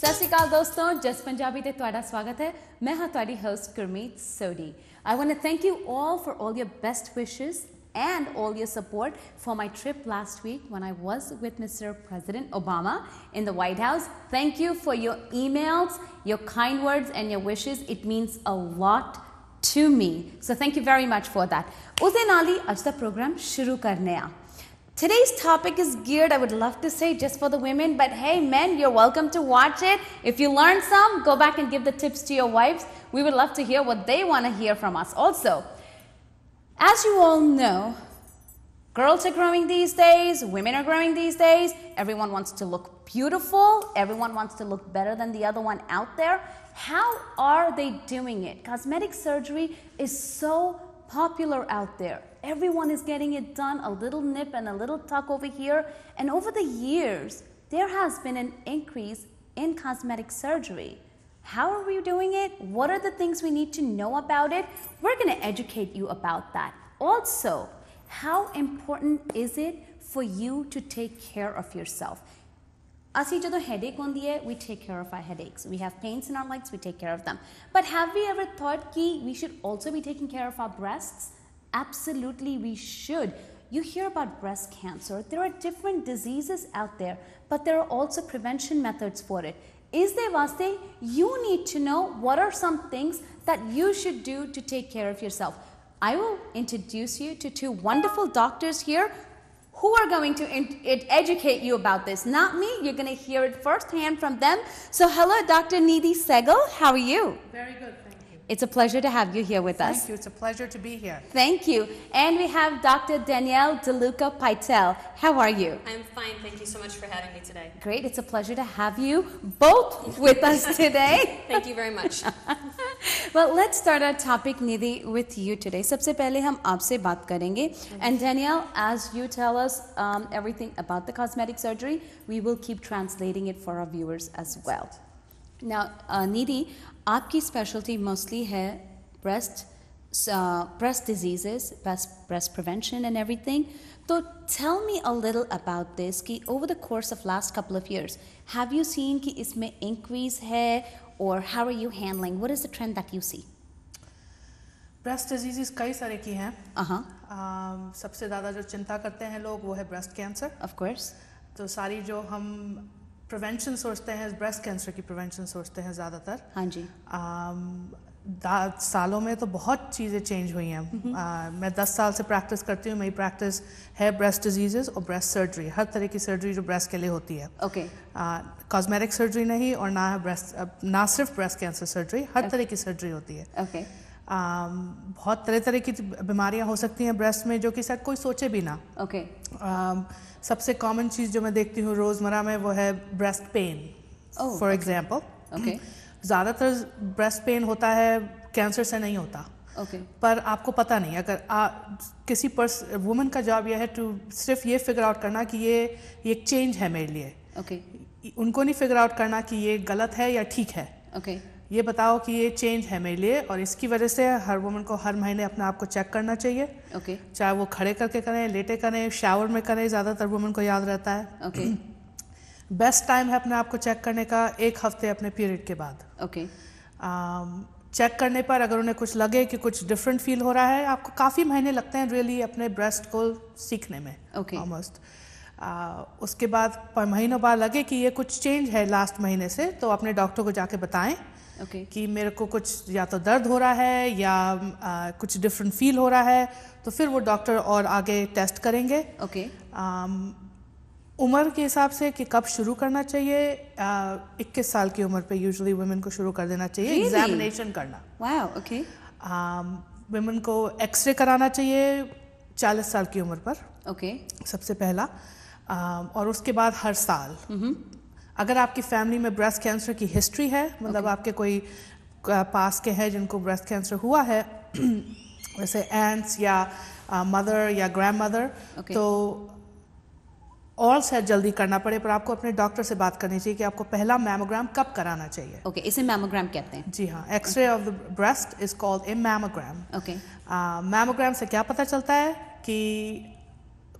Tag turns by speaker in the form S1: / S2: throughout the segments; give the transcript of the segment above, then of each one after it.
S1: ਸਤਿ ਸ਼੍ਰੀ ਅਕਾਲ ਦੋਸਤੋ ਜਸ ਪੰਜਾਬੀ ਤੇ ਤੁਹਾਡਾ ਸਵਾਗਤ ਹੈ ਮੈਂ ਹਾਂ ਤੁਹਾਡੀ host Gurmeet Sodhi I want to thank you all for all your best wishes and all your support for my trip last week when I was with Mr. President Obama in the White House. Thank you for your emails, your kind words, and your wishes. It means a lot to me. So thank you very much for that. उसे नाली आज का programme शुरू करने आ Today's topic is geared, I would love to say, just for the women, but hey, men, you're welcome to watch it. If you learn some, go back and give the tips to your wives. We would love to hear what they want to hear from us also. As you all know, girls are growing these days, women are growing these days. Everyone wants to look beautiful, everyone wants to look better than the other one out there. How are they doing it? Cosmetic surgery is so popular out there. Everyone is getting it done, a little nip and a little tuck over here. And over the years, there has been an increase in cosmetic surgery. How are we doing it? What are the things we need to know about it? We're going to educate you about that. Also, how important is it for you to take care of yourself? As ਅਸੀਂ ਜਦੋਂ headache ਹੁੰਦੀ ਹੈ we take care of our headaches. We have pains in our legs, we take care of them But have we ever thought ਕਿ we should also be taking care of our breasts absolutely we should you hear about breast cancer there are different diseases out there but there are also prevention methods for it is there vaste you need to know what are some things that you should do to take care of yourself i will introduce you to two wonderful doctors here who are going to ed- educate you about this? Not me. You're going to hear it firsthand from them. So, hello, Dr. Nidhi Segal. How are you? Very good. It's a pleasure to have you here with Thank us. Thank you.
S2: It's a pleasure to be here.
S1: Thank you. And we have Dr. Danielle DeLuca Pytel. How are you? I'm
S2: fine. Thank you so much for having me today.
S1: Great. It's a pleasure to have you both with us today. Thank you very much. well, let's start our topic, Nidhi, with you today. सबसे पहले हम आपसे बात करेंगे. And Danielle, as you tell us um, everything about the cosmetic surgery, we will keep translating it for our viewers as well. Now, uh, आपकी speciality mostly है breast breast diseases breast prevention and everything तो tell me a little about this कि over the course of last couple of years have you seen कि इसमें increase है और how are you handling what is the trend that you see
S2: breast diseases कई सारे की हैं हाँ सबसे ज़्यादा जो चिंता करते हैं लोग वो है ब्रेस्ट कैंसर ऑफकोर्स तो सारी जो हम प्रिवेंशन सोचते हैं ब्रेस्ट कैंसर की प्रिवेंशन सोचते हैं ज़्यादातर हाँ जी um, सालों में तो बहुत चीज़ें चेंज हुई हैं मैं 10 साल से प्रैक्टिस करती हूँ मेरी प्रैक्टिस है ब्रेस्ट डिजीजेस और ब्रेस्ट सर्जरी हर तरह की सर्जरी जो ब्रेस्ट के लिए होती है ओके कॉस्मेटिक सर्जरी नहीं और ना ब्रेस्ट ना सिर्फ ब्रेस्ट कैंसर सर्जरी हर okay. तरह की सर्जरी होती है ओके okay. Um, बहुत तरह तरह की बीमारियाँ हो सकती हैं ब्रेस्ट में जो कि शायद कोई सोचे भी ना ओके okay. Um, सबसे कॉमन चीज़ जो मैं देखती हूँ रोज़मर्रा में वो है breast pain for example okay ज़्यादातर ब्रेस्ट पेन होता है कैंसर से नहीं होता ओके okay. पर आपको पता नहीं अगर आ, किसी पर्स वुमन का जॉब यह है टू सिर्फ ये फिगर आउट करना कि ये ये चेंज है मेरे लिए ओके okay. उनको नहीं फिगर आउट करना कि ये गलत है या ठीक है ओके okay. ये बताओ कि ये चेंज है मेरे लिए और इसकी वजह से हर वुमन को हर महीने अपने आप को चेक करना चाहिए ओके okay. चाहे वो खड़े करके करें लेटे करें शावर में करें ज़्यादातर वुमन को याद रहता है ओके बेस्ट टाइम है अपने आप को चेक करने का एक हफ्ते अपने पीरियड के बाद ओके okay. चेक um, करने पर अगर उन्हें कुछ लगे कि कुछ डिफरेंट फील हो रहा है आपको काफ़ी महीने लगते हैं रियली really अपने ब्रेस्ट को सीखने में ओके okay. ऑलमोस्ट uh, उसके बाद महीनों बाद लगे कि ये कुछ चेंज है लास्ट महीने से तो अपने डॉक्टर को जाके बताएं okay. कि मेरे को कुछ या तो दर्द हो रहा है या आ, कुछ डिफरेंट फील हो रहा है तो फिर वो डॉक्टर और आगे टेस्ट करेंगे ओके okay. Um, उम्र के हिसाब से कि कब शुरू करना चाहिए इक्कीस साल की उम्र पे यूजुअली वुमेन को शुरू कर देना चाहिए एग्जामिनेशन really? करना वाओ ओके वुमेन को एक्सरे कराना चाहिए चालीस साल की उम्र पर ओके okay. सबसे पहला आ, um, और उसके बाद हर साल mm -hmm. अगर आपकी फैमिली में ब्रेस्ट कैंसर की हिस्ट्री है मतलब okay. आपके कोई पास के हैं जिनको ब्रेस्ट कैंसर हुआ है जैसे एंट्स या मदर या ग्रैंड मदर okay. तो और शायद जल्दी करना पड़े पर आपको अपने डॉक्टर से बात करनी चाहिए कि आपको पहला मैमोग्राम कब कराना चाहिए ओके okay, इसे मैमोग्राम कहते हैं जी हाँ x ray of the breast is called a mammogram okay mammogram से क्या पता चलता है कि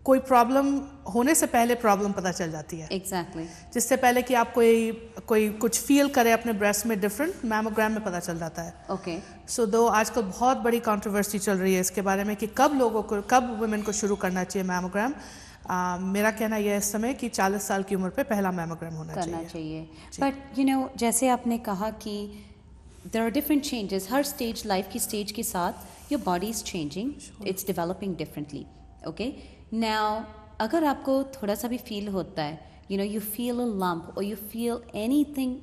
S2: कोई प्रॉब्लम होने से पहले प्रॉब्लम पता चल जाती है एग्जैक्टली exactly. जिससे पहले कि आप कोई कोई कुछ फील करें अपने ब्रेस्ट में डिफरेंट मैमोग्राम में पता चल जाता है ओके सो दो आजकल बहुत बड़ी कंट्रोवर्सी चल रही है इसके बारे में कि कब लोगों को कब वुमेन को शुरू करना चाहिए मैमोग्राम Uh, मेरा कहना यह है इस समय कि 40 साल की उम्र पे पहला मैमोग्राम होना करना चाहिए बट यू नो
S1: जैसे आपने कहा कि देर आर डिफरेंट चेंजेस हर स्टेज लाइफ की स्टेज के साथ your body is changing it's developing differently okay now अगर आपको थोड़ा सा भी फील होता है you know you feel a lump और you feel anything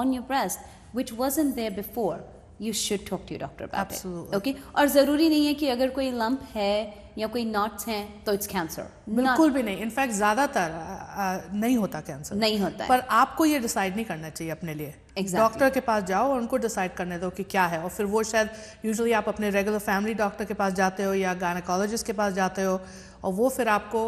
S1: on your breast which was in there before you should talk to doctor okay और ज़रूरी नहीं है कि अगर कोई लम्प है या कोई नॉट्स हैं तो इट्स कैंसर बिल्कुल भी
S2: नहीं इनफैक्ट ज़्यादातर नहीं होता कैंसर नहीं होता पर आपको ये डिसाइड नहीं करना चाहिए अपने लिए exactly. डॉक्टर के पास जाओ और उनको डिसाइड करने दो कि क्या है और फिर वो शायद यूजली आप अपने रेगुलर फैमिली डॉक्टर के पास जाते हो या गायनाकोलॉजिस्ट के पास जाते हो और वो फिर आपको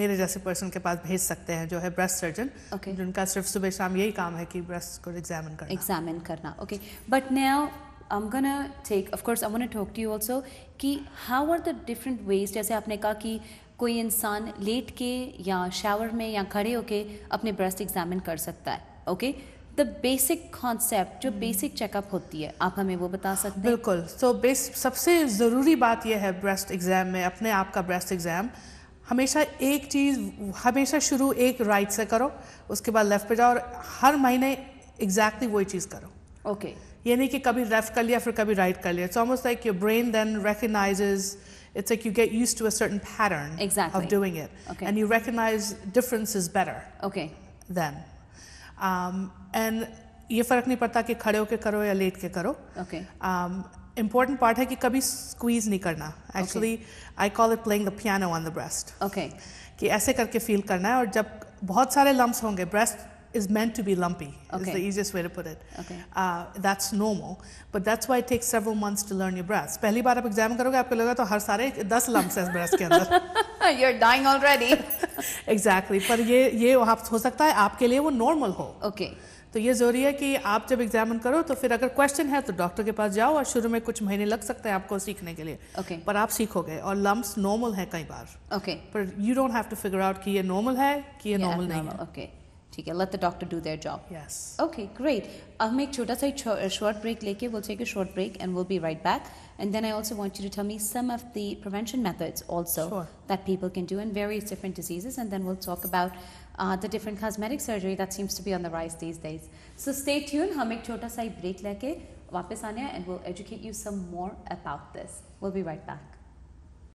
S2: मेरे जैसे पर्सन के पास भेज सकते हैं जो है ब्रेस्ट सर्जन okay. जिनका सिर्फ सुबह शाम यही काम है कि ब्रेस्ट को एग्जामिन करना एग्जामिन करना okay but now I am gonna take of course I want to talk to you
S1: also कि how are the different ways जैसे आपने कहा कि कोई इंसान लेट के या शावर में या खड़े होके अपने ब्रेस्ट एग्जामिन कर सकता है okay okay? The
S2: basic concept जो बेसिक hmm. चेकअप होती है आप हमें वो बता सकते हैं बिल्कुल सो बेस सबसे ज़रूरी बात यह है ब्रेस्ट एग्ज़ाम में अपने आप का ब्रेस्ट एग्ज़ाम हमेशा एक चीज़ हमेशा शुरू एक राइट से करो उसके बाद लेफ़्ट पे जाओ और हर महीने एग्जैक्टली वही चीज़ करो ओके okay. ये नहीं कि कभी लेफ़्ट कर लिया फिर कभी राइट right कर लिया it's almost like your brain then recognises it's like you get use to attune certain pattern doing it and you recognise difference is better okay then and um, ये फ़र्क नहीं पड़ता कि खड़े होके करो या लेट के करो ओके इम्पॉर्टेंट पार्ट है कि कभी स्क्वीज नहीं करना actually I call it playing the piano on the breast okay कि ऐसे करके फील करना है और जब बहुत सारे लम्ब होंगे breast is meant to be lumpy. Okay. Is the easiest way to put it. Okay. Uh, that's normal, but that's why it takes several months to learn your पहली बार आप एग्जाम करोगे आपको लगा तो हर सारे 10 lumps हैं breast के अंदर. You're dying already. Exactly exactly. पर ये ये आप हो सकता है आपके लिए वो नॉर्मल हो ओके okay. तो ये ज़रूरी है कि आप जब एग्जामिन करो तो फिर अगर क्वेश्चन है तो डॉक्टर के पास जाओ और शुरू में कुछ महीने लग सकते हैं आपको सीखने के लिए okay. पर आप सीखोगे और लम्ब नॉर्मल है कई बार okay. पर you don't have to figure out कि ये नॉर्मल है कि ये नॉर्मल नहीं है okay. ठीक है let the doctor do their job
S1: okay great अब हम एक छोटा सा एक शॉर्ट ब्रेक लेके will take a short break and will be right back and then I also want you to tell me some of the prevention methods also that people can do in various different diseases and then will talk about uh, the different cosmetic surgery that seems to be on the rise these days. So stay tuned. हम एक छोटा सा break लेके वापस आने हैं and we'll educate you some more about this. We'll be right back.